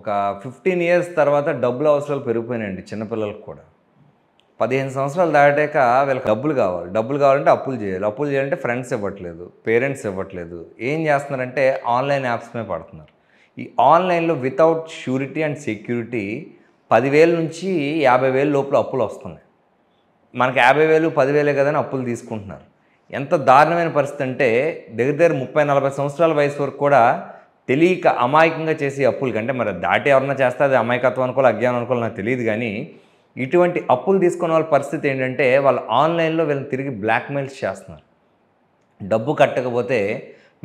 ఒక fifteen years తర్వాత డబ్బుల అవసరాలు పెరిగిపోయినాయండి చిన్నపిల్లలకు కూడా పదిహేను సంవత్సరాలు దాటాక వీళ్ళకి డబ్బులు కావాలి డబ్బులు కావాలంటే అప్పులు చేయాలి అప్పులు చేయాలంటే ఫ్రెండ్స్ ఇవ్వట్లేదు పేరెంట్స్ ఇవ్వట్లేదు ఏం చేస్తున్నారంటే ఆన్లైన్ యాప్స్ మీద పడుతున్నారు ఈ ఆన్లైన్లో వితౌట్ ష్యూరిటీ అండ్ సెక్యూరిటీ పదివేల నుంచి యాభై వేలు లోపల అప్పులు వస్తున్నాయి మనకి యాభై వేలు పదివేలే కదని అప్పులు తీసుకుంటున్నారు ఎంత దారుణమైన పరిస్థితి అంటే దగ్గర దగ్గర ముప్పై నలభై సంవత్సరాల వయసు వరకు కూడా తెలియక అమాయకంగా చేసే అప్పులు కంటే మరి దాటి ఎవరన్నా చేస్తే అది అమాయకత్వం అనుకోవాలి అజ్ఞానం అనుకోవాలి నాకు తెలియదు కానీ ఇటువంటి అప్పులు తీసుకున్న వాళ్ళ పరిస్థితి ఏంటంటే వాళ్ళు ఆన్లైన్లో వీళ్ళని తిరిగి బ్లాక్మెయిల్స్ చేస్తున్నారు డబ్బు కట్టకపోతే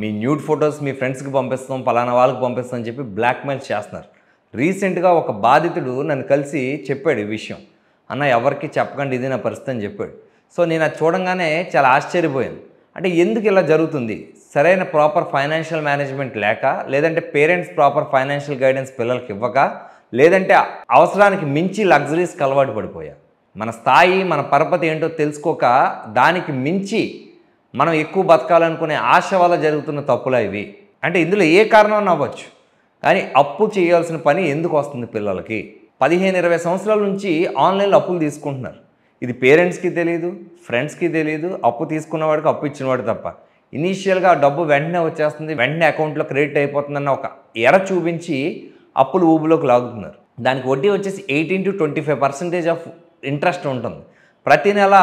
మీ న్యూడ్ ఫొటోస్ మీ ఫ్రెండ్స్కి పంపిస్తాం పలానా వాళ్ళకి పంపిస్తాం అని చెప్పి బ్లాక్మెయిల్స్ చేస్తున్నారు రీసెంట్గా ఒక బాధితుడు నన్ను కలిసి చెప్పాడు ఈ విషయం అన్న ఎవరికి చెప్పకండి ఇది నా పరిస్థితి అని చెప్పాడు సో నేను అది చూడంగానే చాలా ఆశ్చర్యపోయాను అంటే ఎందుకు ఇలా జరుగుతుంది సరైన ప్రాపర్ ఫైనాన్షియల్ మేనేజ్మెంట్ లేక లేదంటే పేరెంట్స్ ప్రాపర్ ఫైనాన్షియల్ గైడెన్స్ పిల్లలకి ఇవ్వక లేదంటే అవసరానికి మించి లగ్జరీస్కి అలవాటు పడిపోయా మన స్థాయి మన పరపతి ఏంటో తెలుసుకోక దానికి మించి మనం ఎక్కువ బతకాలనుకునే ఆశ వల్ల జరుగుతున్న తప్పులు ఇవి అంటే ఇందులో ఏ కారణం అవ్వచ్చు కానీ అప్పు చేయాల్సిన పని ఎందుకు వస్తుంది పిల్లలకి పదిహేను ఇరవై సంవత్సరాల నుంచి ఆన్లైన్లో అప్పులు తీసుకుంటున్నారు ఇది పేరెంట్స్కి తెలియదు ఫ్రెండ్స్కి తెలియదు అప్పు తీసుకున్నవాడికి అప్పు ఇచ్చినవాడు తప్ప ఇనీషియల్గా ఆ డబ్బు వెంటనే వచ్చేస్తుంది వెంటనే అకౌంట్లో క్రెడిట్ అయిపోతుందన్న ఒక ఎర చూపించి అప్పులు ఊబులోకి లాగుతున్నారు దానికి వడ్డీ వచ్చేసి eighteen to twenty five percentage of interest ఉంటుంది ప్రతి నెల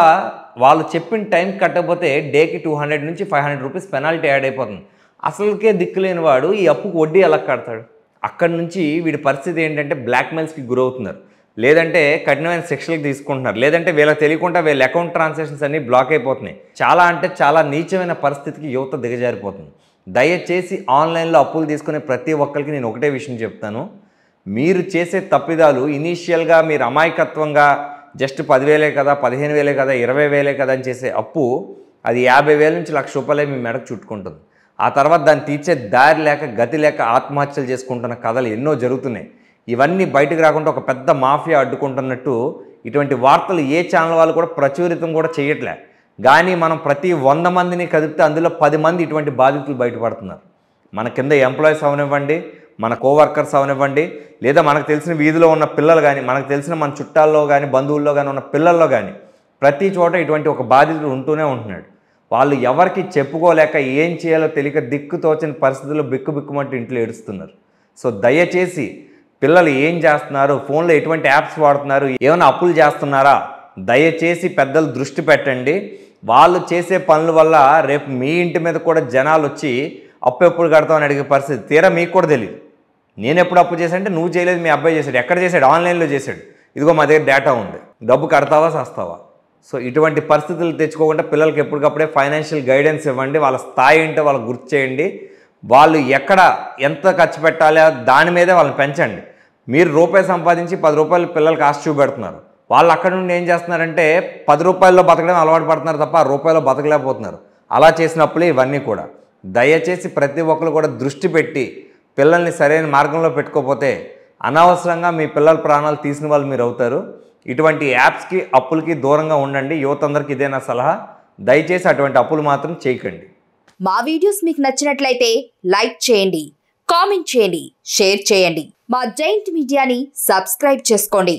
వాళ్ళు చెప్పిన టైం కట్టకపోతే డేకి టూ హండ్రెడ్ నుంచి five hundred rupees penalty add అయిపోతుంది అసలుకే దిక్కు వాడు ఈ అప్పుకు వడ్డీ ఎలా కడతాడు అక్కడి నుంచి వీడి పరిస్థితి ఏంటంటే బ్లాక్మెయిల్స్కి గురవుతున్నారు లేదంటే కఠినమైన శిక్షలకు తీసుకుంటున్నారు లేదంటే వీళ్ళకి తెలియకుండా వీళ్ళ అకౌంట్ ట్రాన్సాక్షన్స్ అన్నీ బ్లాక్ అయిపోతున్నాయి చాలా అంటే చాలా నీచమైన పరిస్థితికి యువత దిగజారిపోతుంది దయచేసి ఆన్లైన్లో అప్పులు తీసుకునే ప్రతి ఒక్కరికి నేను ఒకటే విషయం చెప్తాను మీరు చేసే తప్పిదాలు ఇనీషియల్గా మీరు అమాయకత్వంగా జస్ట్ పదివేలే కదా పదిహేను వేలే కదా ఇరవై వేలే కదా అని చేసే అప్పు అది యాభై వేల నుంచి లక్ష రూపాయలే మీ మెడకు చుట్టుకుంటుంది ఆ తర్వాత దాన్ని తీర్చే దారి లేక గతి లేక ఆత్మహత్యలు చేసుకుంటున్న కథలు ఎన్నో జరుగుతున్నాయి ఇవన్నీ బయటకు రాకుండా ఒక పెద్ద మాఫియా అడ్డుకుంటున్నట్టు ఇటువంటి వార్తలు ఏ ఛానల్ వాళ్ళు కూడా ప్రచురితం కూడా చేయట్లే కానీ మనం ప్రతి వంద మందిని కదిపితే అందులో పది మంది ఇటువంటి బాధితులు బయటపడుతున్నారు మన కింద ఎంప్లాయీస్ అవనివ్వండి మన కోవర్కర్స్ అవనివ్వండి లేదా మనకు తెలిసిన వీధిలో ఉన్న పిల్లలు కానీ మనకు తెలిసిన మన చుట్టాల్లో కానీ బంధువుల్లో కానీ ఉన్న పిల్లల్లో కానీ ప్రతి చోట ఇటువంటి ఒక బాధితుడు ఉంటూనే ఉంటున్నాడు వాళ్ళు ఎవరికి చెప్పుకోలేక ఏం చేయాలో తెలియక దిక్కు తోచని పరిస్థితుల్లో బిక్కు బిక్కుమంటూ ఇంట్లో ఏడుస్తున్నారు సో దయచేసి పిల్లలు ఏం చేస్తున్నారు ఫోన్లో ఎటువంటి యాప్స్ వాడుతున్నారు ఏమైనా అప్పులు చేస్తున్నారా దయచేసి పెద్దలు దృష్టి పెట్టండి వాళ్ళు చేసే పనుల వల్ల రేపు మీ ఇంటి మీద కూడా జనాలు వచ్చి అప్పు ఎప్పుడు కడతామని అడిగే పరిస్థితి తీరా మీకు కూడా తెలియదు నేను ఎప్పుడు అప్పు చేశానంటే నువ్వు చేయలేదు మీ అబ్బాయి చేశాడు ఎక్కడ చేశాడు ఆన్లైన్లో చేశాడు ఇదిగో మా దగ్గర డేటా ఉంది డబ్బు కడతావా చేస్తావా సో ఇటువంటి పరిస్థితులు తెచ్చుకోకుండా పిల్లలకి ఎప్పటికప్పుడే ఫైనాన్షియల్ గైడెన్స్ ఇవ్వండి వాళ్ళ స్థాయి ఏంటో వాళ్ళకి గుర్తు చేయండి వాళ్ళు ఎక్కడ ఎంత ఖర్చు పెట్టాలి దాని మీదే వాళ్ళని పెంచండి మీరు రూపాయి సంపాదించి పది రూపాయలు పిల్లలకి ఆశ చూపెడుతున్నారు వాళ్ళు అక్కడ నుండి ఏం చేస్తున్నారంటే పది రూపాయల్లో బతకడం అలవాటు పడుతున్నారు తప్ప ఆ రూపాయలో బతకలేకపోతున్నారు అలా చేసినప్పుడు ఇవన్నీ కూడా దయచేసి ప్రతి ఒక్కరు కూడా దృష్టి పెట్టి పిల్లల్ని సరైన మార్గంలో పెట్టుకోకపోతే అనవసరంగా మీ పిల్లల ప్రాణాలు తీసిన వాళ్ళు మీరు అవుతారు ఇటువంటి యాప్స్కి అప్పులకి దూరంగా ఉండండి యువత అందరికీ ఇదే నా సలహా దయచేసి అటువంటి అప్పులు మాత్రం చేయకండి మా వీడియోస్ మీకు నచ్చినట్లయితే లైక్ చేయండి కామెంట్ చేయండి షేర్ చేయండి మా జైంట్ మీడియాని సబ్స్క్రైబ్ చేసుకోండి